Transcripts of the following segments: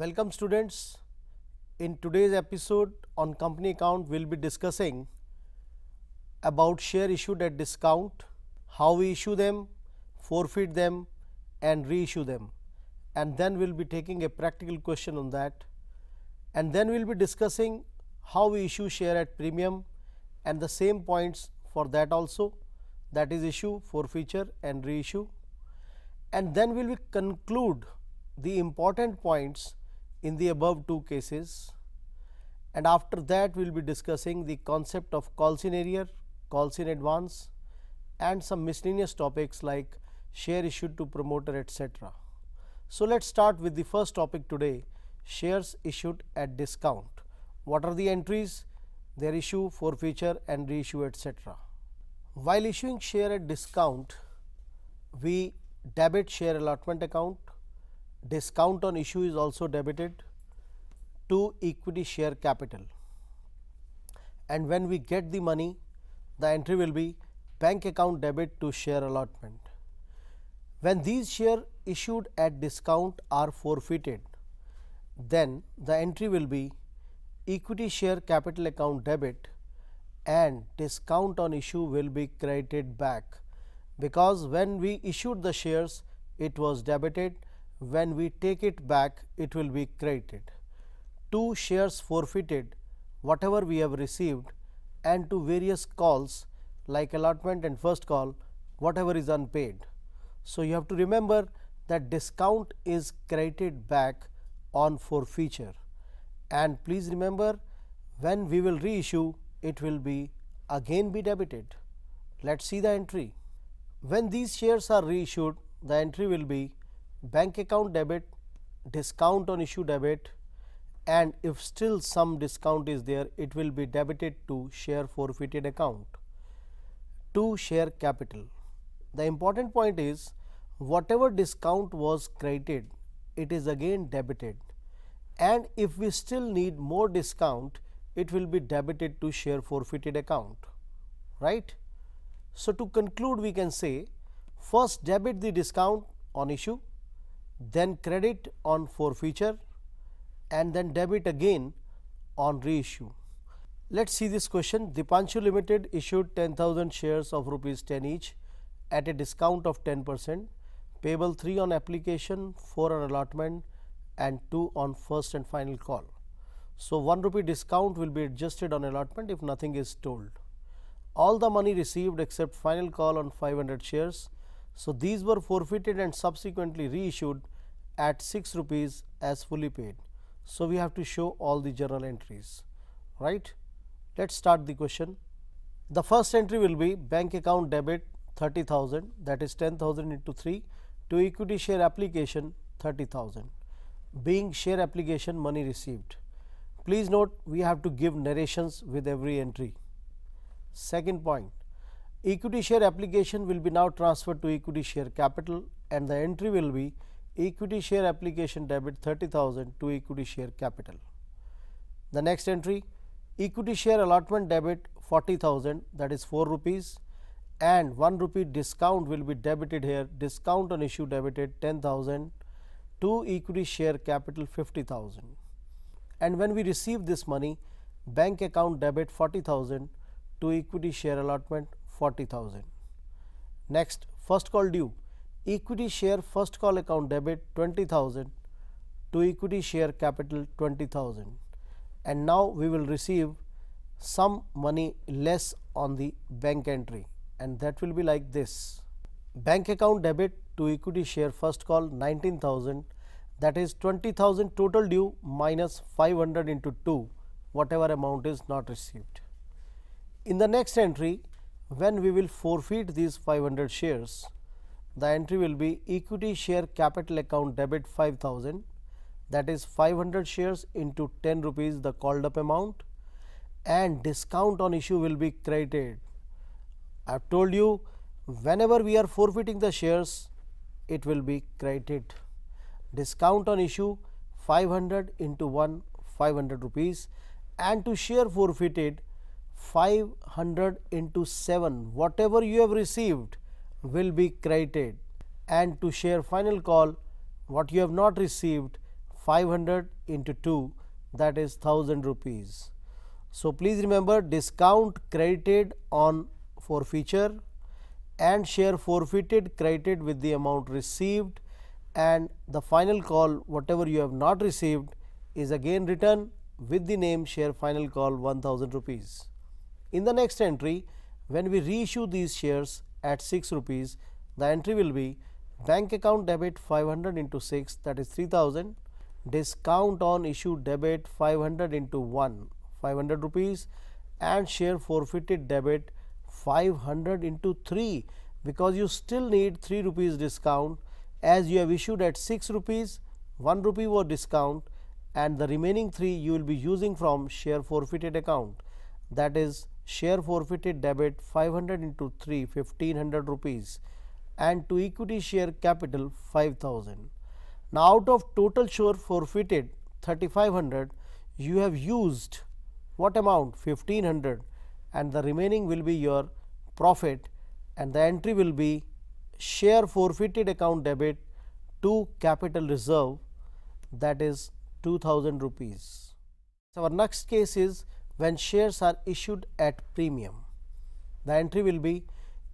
Welcome students. In today's episode on company account, we will be discussing about share issued at discount, how we issue them, forfeit them and reissue them and then we will be taking a practical question on that and then we will be discussing how we issue share at premium and the same points for that also that is issue, forfeiture and reissue and then we will be conclude the important points in the above two cases and after that we will be discussing the concept of calls in calls in advance and some miscellaneous topics like share issued to promoter etc. So, let us start with the first topic today shares issued at discount. What are the entries? Their issue, forfeiture and reissue etc. While issuing share at discount, we debit share allotment account discount on issue is also debited to equity share capital. And when we get the money, the entry will be bank account debit to share allotment. When these share issued at discount are forfeited, then the entry will be equity share capital account debit and discount on issue will be credited back because when we issued the shares it was debited when we take it back it will be credited. Two shares forfeited whatever we have received and to various calls like allotment and first call whatever is unpaid. So, you have to remember that discount is credited back on forfeiture and please remember when we will reissue it will be again be debited. Let us see the entry. When these shares are reissued the entry will be bank account debit, discount on issue debit and if still some discount is there, it will be debited to share forfeited account to share capital. The important point is whatever discount was credited, it is again debited and if we still need more discount, it will be debited to share forfeited account, right. So, to conclude we can say first debit the discount on issue then credit on forfeiture and then debit again on reissue. Let us see this question. Dipanshu Limited issued 10,000 shares of rupees 10 each at a discount of 10 percent, payable 3 on application, 4 on allotment and 2 on first and final call. So, 1 rupee discount will be adjusted on allotment if nothing is told. All the money received except final call on 500 shares so, these were forfeited and subsequently reissued at 6 rupees as fully paid. So, we have to show all the journal entries right. Let us start the question. The first entry will be bank account debit 30,000 that is 10,000 into 3 to equity share application 30,000 being share application money received. Please note we have to give narrations with every entry. Second point Equity share application will be now transferred to equity share capital and the entry will be equity share application debit 30,000 to equity share capital. The next entry equity share allotment debit 40,000 that is 4 rupees and 1 rupee discount will be debited here discount on issue debited 10,000 to equity share capital 50,000 and when we receive this money bank account debit 40,000 to equity share allotment 40,000. Next, first call due, equity share first call account debit 20,000 to equity share capital 20,000. And now we will receive some money less on the bank entry and that will be like this. Bank account debit to equity share first call 19,000 that is 20,000 total due minus 500 into 2 whatever amount is not received. In the next entry when we will forfeit these 500 shares, the entry will be equity share capital account debit 5000 that is 500 shares into 10 rupees the called up amount and discount on issue will be credited. I have told you whenever we are forfeiting the shares it will be credited. Discount on issue 500 into 1 500 rupees and to share forfeited 500 into 7 whatever you have received will be credited and to share final call what you have not received 500 into 2 that is 1000 rupees. So, please remember discount credited on forfeiture and share forfeited credited with the amount received and the final call whatever you have not received is again written with the name share final call 1000 rupees. In the next entry, when we reissue these shares at 6 rupees, the entry will be bank account debit 500 into 6 that is 3000, discount on issue debit 500 into 1 500 rupees and share forfeited debit 500 into 3 because you still need 3 rupees discount as you have issued at 6 rupees 1 rupee was discount and the remaining 3 you will be using from share forfeited account that is share forfeited debit 500 into 3 1500 rupees and to equity share capital 5000. Now out of total share forfeited 3500 you have used what amount 1500 and the remaining will be your profit and the entry will be share forfeited account debit to capital reserve that is 2000 rupees. So, our next case is when shares are issued at premium. The entry will be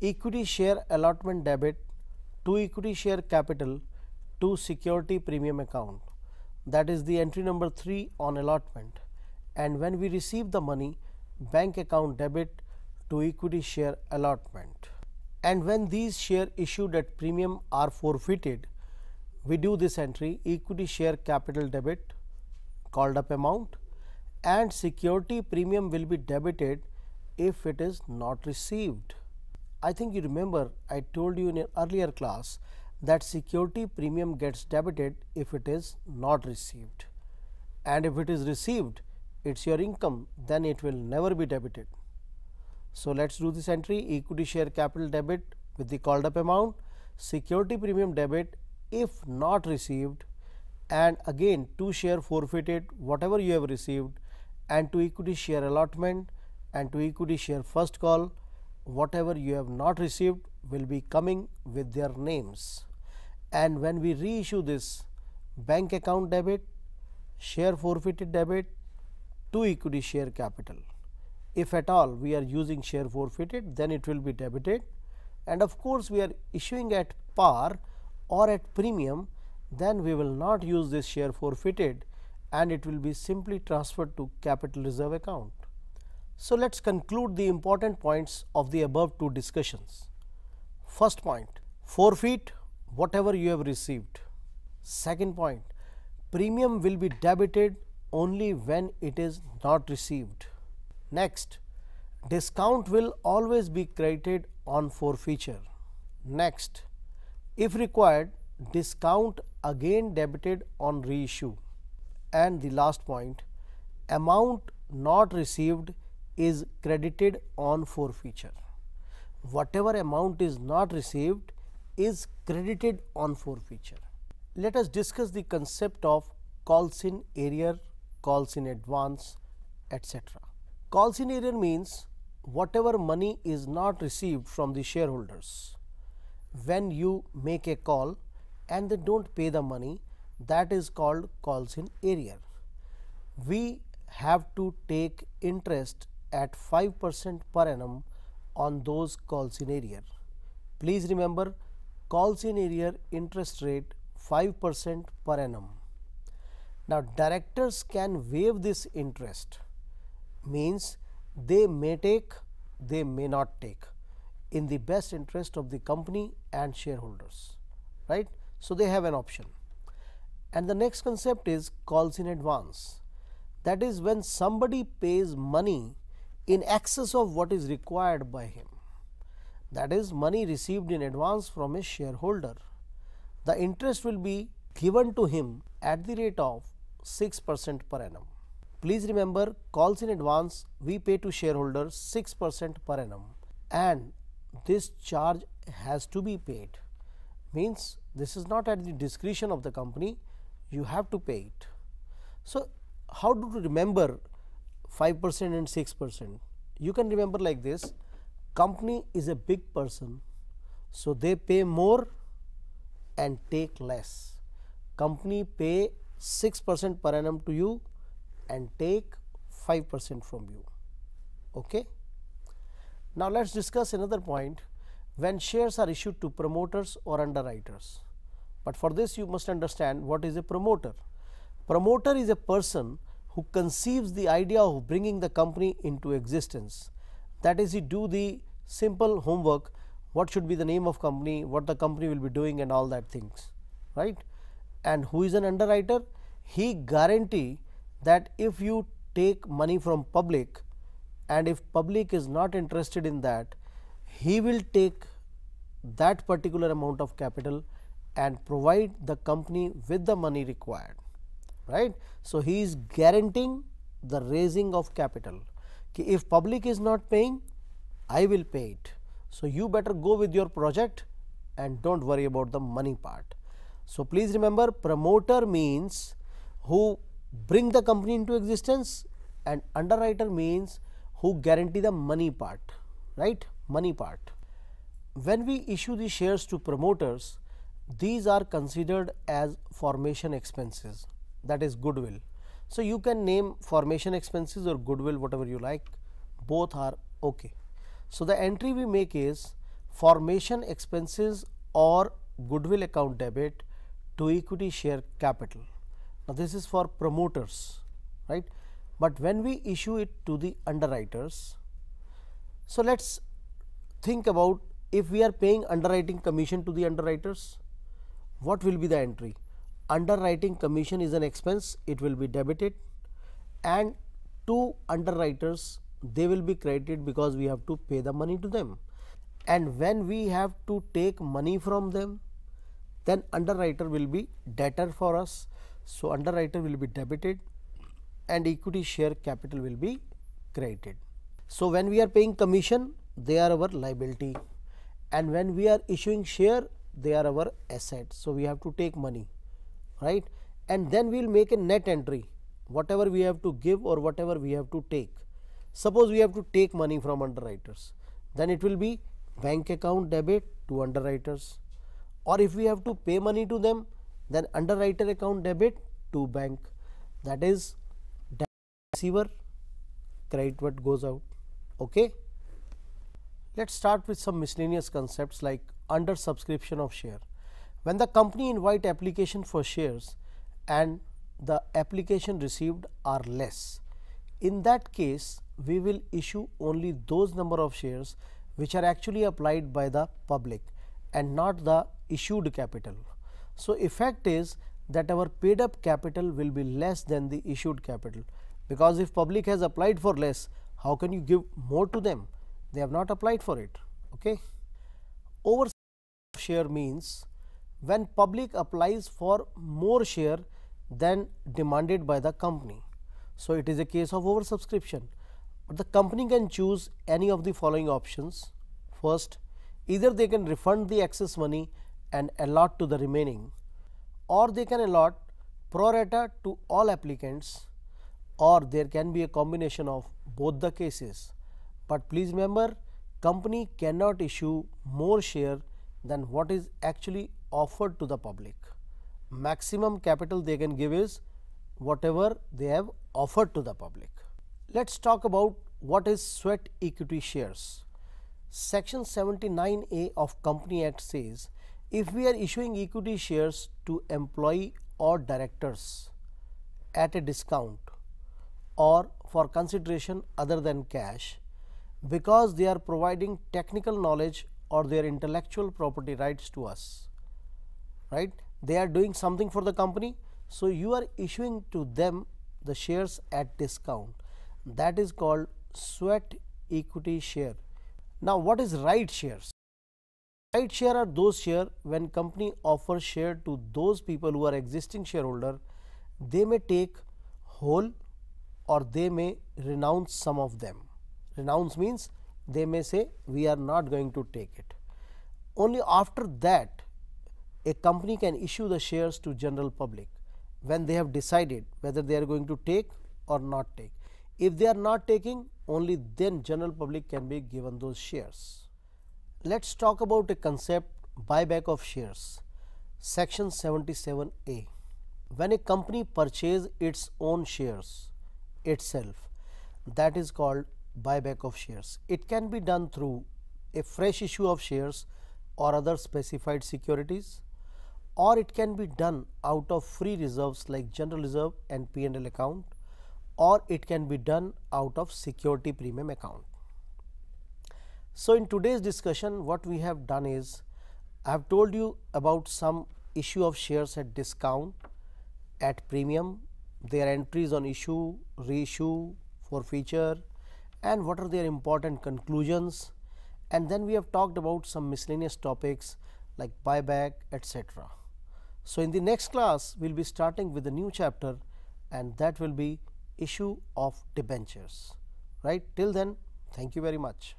equity share allotment debit to equity share capital to security premium account. That is the entry number 3 on allotment and when we receive the money bank account debit to equity share allotment. And when these share issued at premium are forfeited, we do this entry equity share capital debit called up amount and security premium will be debited if it is not received. I think you remember I told you in an earlier class that security premium gets debited if it is not received and if it is received it's your income then it will never be debited. So, let us do this entry equity share capital debit with the called up amount security premium debit if not received and again two share forfeited whatever you have received and to equity share allotment and to equity share first call whatever you have not received will be coming with their names. And when we reissue this bank account debit, share forfeited debit to equity share capital. If at all we are using share forfeited then it will be debited and of course, we are issuing at par or at premium then we will not use this share forfeited and it will be simply transferred to capital reserve account. So, let us conclude the important points of the above two discussions. First point forfeit whatever you have received. Second point premium will be debited only when it is not received. Next discount will always be credited on forfeiture. Next if required discount again debited on reissue and the last point amount not received is credited on forfeiture. Whatever amount is not received is credited on forfeiture. Let us discuss the concept of calls in arrear, calls in advance, etc. Calls in arrear means whatever money is not received from the shareholders. When you make a call and they do not pay the money, that is called calls in area. We have to take interest at 5 percent per annum on those calls in area. Please remember calls in area interest rate 5 percent per annum. Now, directors can waive this interest means they may take, they may not take in the best interest of the company and shareholders, right. So, they have an option. And the next concept is calls in advance. That is when somebody pays money in excess of what is required by him. That is money received in advance from a shareholder. The interest will be given to him at the rate of 6% per annum. Please remember calls in advance we pay to shareholders 6% per annum and this charge has to be paid means this is not at the discretion of the company you have to pay it. So, how do you remember 5 percent and 6 percent? You can remember like this company is a big person. So, they pay more and take less. Company pay 6 percent per annum to you and take 5 percent from you. Okay? Now, let us discuss another point when shares are issued to promoters or underwriters. But for this you must understand what is a promoter. Promoter is a person who conceives the idea of bringing the company into existence. That is, he do the simple homework, what should be the name of company, what the company will be doing and all that things, right. And who is an underwriter? He guarantee that if you take money from public and if public is not interested in that, he will take that particular amount of capital and provide the company with the money required right. So, he is guaranteeing the raising of capital if public is not paying I will pay it. So, you better go with your project and do not worry about the money part. So, please remember promoter means who bring the company into existence and underwriter means who guarantee the money part right money part. When we issue the shares to promoters these are considered as formation expenses that is goodwill. So, you can name formation expenses or goodwill whatever you like both are ok. So, the entry we make is formation expenses or goodwill account debit to equity share capital. Now, this is for promoters right, but when we issue it to the underwriters. So, let us think about if we are paying underwriting commission to the underwriters what will be the entry? Underwriting commission is an expense, it will be debited and to underwriters they will be credited because we have to pay the money to them. And when we have to take money from them, then underwriter will be debtor for us. So, underwriter will be debited and equity share capital will be credited. So, when we are paying commission, they are our liability and when we are issuing share, they are our assets, So, we have to take money right and then we will make a net entry whatever we have to give or whatever we have to take. Suppose we have to take money from underwriters then it will be bank account debit to underwriters or if we have to pay money to them then underwriter account debit to bank that is receiver credit what goes out okay let us start with some miscellaneous concepts like under subscription of share. When the company invite application for shares and the application received are less, in that case we will issue only those number of shares which are actually applied by the public and not the issued capital. So, effect is that our paid up capital will be less than the issued capital because if public has applied for less, how can you give more to them? they have not applied for it. Okay. Over share means when public applies for more share than demanded by the company. So, it is a case of oversubscription, but the company can choose any of the following options. First, either they can refund the excess money and allot to the remaining or they can allot pro rata to all applicants or there can be a combination of both the cases. But please remember company cannot issue more share than what is actually offered to the public. Maximum capital they can give is whatever they have offered to the public. Let us talk about what is sweat equity shares. Section 79A of Company Act says if we are issuing equity shares to employee or directors at a discount or for consideration other than cash, because they are providing technical knowledge or their intellectual property rights to us right they are doing something for the company so you are issuing to them the shares at discount that is called sweat equity share now what is right shares right share are those share when company offers share to those people who are existing shareholder they may take whole or they may renounce some of them renounce means they may say we are not going to take it. Only after that a company can issue the shares to general public when they have decided whether they are going to take or not take. If they are not taking only then general public can be given those shares. Let us talk about a concept buyback of shares section 77a. When a company purchases its own shares itself that is called buyback of shares. It can be done through a fresh issue of shares or other specified securities or it can be done out of free reserves like general reserve and P&L account or it can be done out of security premium account. So, in today's discussion what we have done is I have told you about some issue of shares at discount at premium their entries on issue, reissue, forfeiture, and what are their important conclusions and then we have talked about some miscellaneous topics like buyback etc. So, in the next class we will be starting with a new chapter and that will be issue of debentures right till then thank you very much.